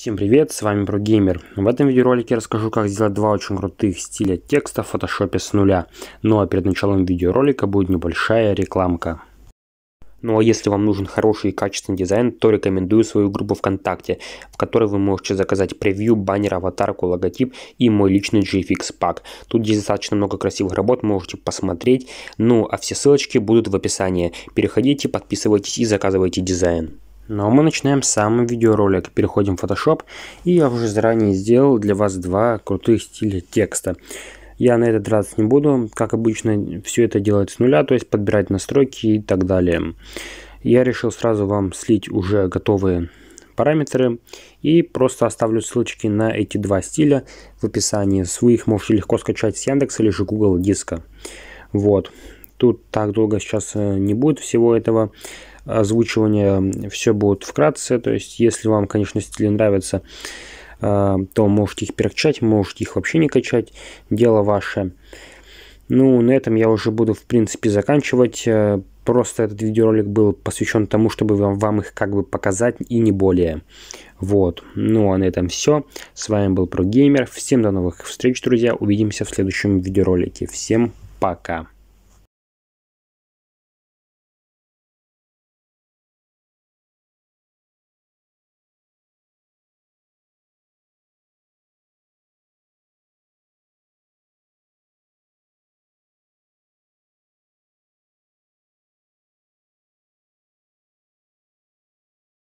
Всем привет, с вами ProGamer. В этом видеоролике я расскажу, как сделать два очень крутых стиля текста в фотошопе с нуля. Ну а перед началом видеоролика будет небольшая рекламка. Ну а если вам нужен хороший и качественный дизайн, то рекомендую свою группу ВКонтакте, в которой вы можете заказать превью, баннер, аватарку, логотип и мой личный GFX пак. Тут есть достаточно много красивых работ, можете посмотреть. Ну а все ссылочки будут в описании. Переходите, подписывайтесь и заказывайте дизайн. Но ну, а мы начинаем сам видеоролик, переходим в Photoshop, и я уже заранее сделал для вас два крутых стиля текста. Я на этот раз не буду, как обычно, все это делать с нуля, то есть подбирать настройки и так далее. Я решил сразу вам слить уже готовые параметры и просто оставлю ссылочки на эти два стиля в описании. Вы их можете легко скачать с Яндекса или же Google диска. Вот. Тут так долго сейчас э, не будет всего этого озвучивания. Все будет вкратце. То есть, если вам, конечно, стили нравятся, э, то можете их перекачать, можете их вообще не качать. Дело ваше. Ну, на этом я уже буду, в принципе, заканчивать. Э, просто этот видеоролик был посвящен тому, чтобы вам, вам их как бы показать и не более. Вот. Ну, а на этом все. С вами был ProGamer. Всем до новых встреч, друзья. Увидимся в следующем видеоролике. Всем пока.